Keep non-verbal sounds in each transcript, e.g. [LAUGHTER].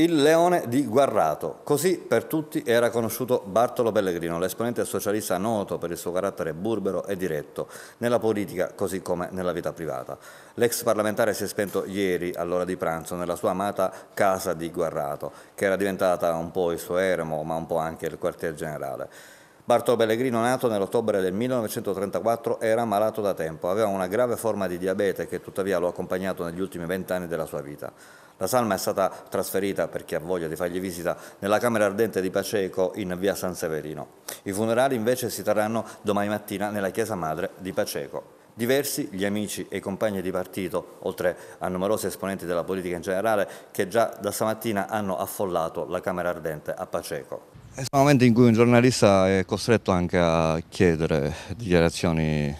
Il leone di Guarrato, così per tutti era conosciuto Bartolo Pellegrino, l'esponente socialista noto per il suo carattere burbero e diretto, nella politica così come nella vita privata. L'ex parlamentare si è spento ieri all'ora di pranzo nella sua amata casa di Guarrato, che era diventata un po' il suo eremo ma un po' anche il quartier generale. Bartolo Pellegrino, nato nell'ottobre del 1934, era malato da tempo, aveva una grave forma di diabete che tuttavia lo ha accompagnato negli ultimi vent'anni della sua vita. La salma è stata trasferita, per chi ha voglia di fargli visita, nella camera ardente di Paceco in via San Severino. I funerali invece si terranno domani mattina nella chiesa madre di Paceco. Diversi gli amici e i compagni di partito, oltre a numerosi esponenti della politica in generale, che già da stamattina hanno affollato la Camera Ardente a Paceco. È un momento in cui un giornalista è costretto anche a chiedere dichiarazioni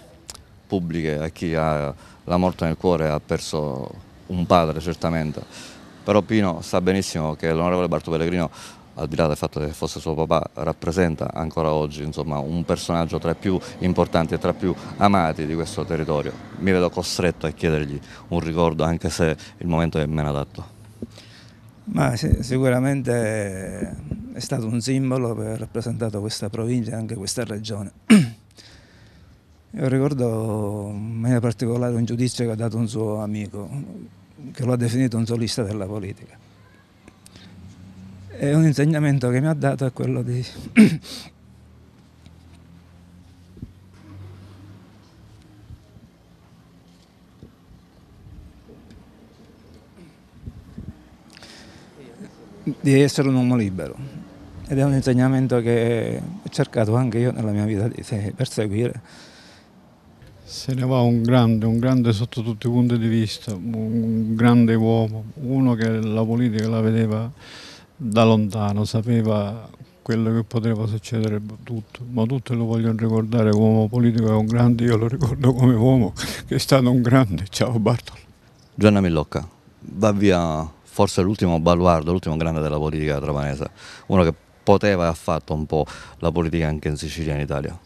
pubbliche a chi ha la morte nel cuore e ha perso un padre certamente, però Pino sa benissimo che l'onorevole Barto Pellegrino al di là del fatto che fosse suo papà, rappresenta ancora oggi insomma, un personaggio tra i più importanti e tra i più amati di questo territorio. Mi vedo costretto a chiedergli un ricordo anche se il momento è meno adatto. Ma sì, sicuramente è stato un simbolo che ha rappresentato questa provincia e anche questa regione. [CLEARS THROAT] Io ricordo in maniera particolare un giudizio che ha dato un suo amico, che lo ha definito un solista della politica. E un insegnamento che mi ha dato è quello di [CLEARS THROAT] di essere un uomo libero ed è un insegnamento che ho cercato anche io nella mia vita di perseguire. Se ne va un grande, un grande sotto tutti i punti di vista, un grande uomo, uno che la politica la vedeva da lontano, sapeva quello che poteva succedere tutto, ma tutti lo vogliono ricordare come uomo politico, è un grande, io lo ricordo come uomo che è stato un grande. Ciao Bartolo. Gianna Millocca, va via forse l'ultimo baluardo, l'ultimo grande della politica trapanese, uno che poteva e ha fatto un po' la politica anche in Sicilia e in Italia?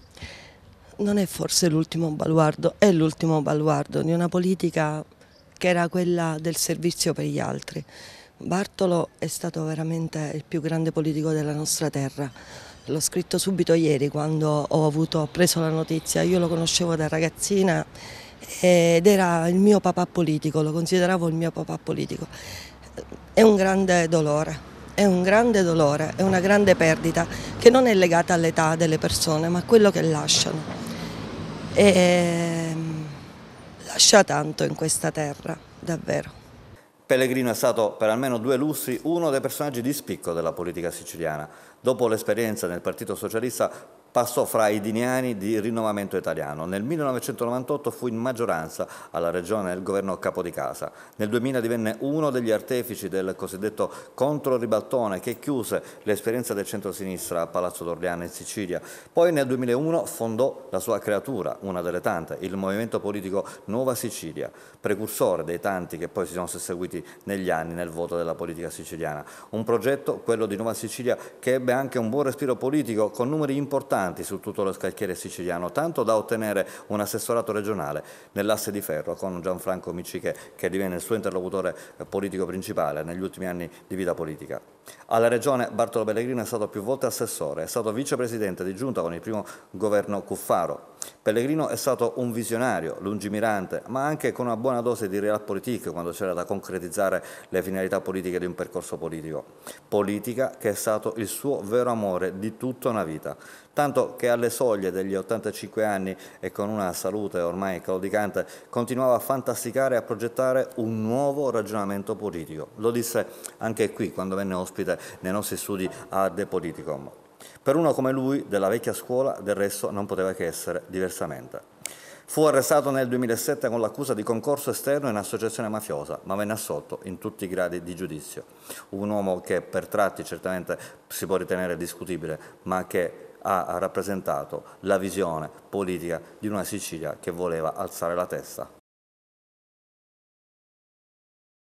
Non è forse l'ultimo baluardo, è l'ultimo baluardo di una politica che era quella del servizio per gli altri. Bartolo è stato veramente il più grande politico della nostra terra. L'ho scritto subito ieri quando ho, avuto, ho preso la notizia, io lo conoscevo da ragazzina ed era il mio papà politico, lo consideravo il mio papà politico. È un grande dolore è un grande dolore, è una grande perdita che non è legata all'età delle persone ma a quello che lasciano. E ehm, lascia tanto in questa terra, davvero. Pellegrino è stato per almeno due lustri uno dei personaggi di spicco della politica siciliana. Dopo l'esperienza nel Partito Socialista passò fra i diniani di rinnovamento italiano. Nel 1998 fu in maggioranza alla regione del governo capo di casa. Nel 2000 divenne uno degli artefici del cosiddetto controribaltone che chiuse l'esperienza del centro-sinistra a Palazzo d'Orleano in Sicilia. Poi nel 2001 fondò la sua creatura, una delle tante, il movimento politico Nuova Sicilia, precursore dei tanti che poi si sono seguiti negli anni nel voto della politica siciliana. Un progetto, quello di Nuova Sicilia, che ebbe anche un buon respiro politico con numeri importanti importanti su tutto lo scacchiere siciliano, tanto da ottenere un assessorato regionale nell'asse di ferro con Gianfranco Miciche che diviene il suo interlocutore politico principale negli ultimi anni di vita politica. Alla regione Bartolo Pellegrino è stato più volte assessore, è stato vicepresidente di giunta con il primo governo Cuffaro. Pellegrino è stato un visionario, lungimirante, ma anche con una buona dose di realpolitik quando c'era da concretizzare le finalità politiche di un percorso politico. Politica che è stato il suo vero amore di tutta una vita. Tanto che alle soglie degli 85 anni e con una salute ormai claudicante continuava a fantasticare e a progettare un nuovo ragionamento politico. Lo disse anche qui quando venne ospite nei nostri studi a De Politicum. Per uno come lui, della vecchia scuola, del resto non poteva che essere diversamente. Fu arrestato nel 2007 con l'accusa di concorso esterno in associazione mafiosa, ma venne assolto in tutti i gradi di giudizio. Un uomo che per tratti certamente si può ritenere discutibile, ma che ha rappresentato la visione politica di una Sicilia che voleva alzare la testa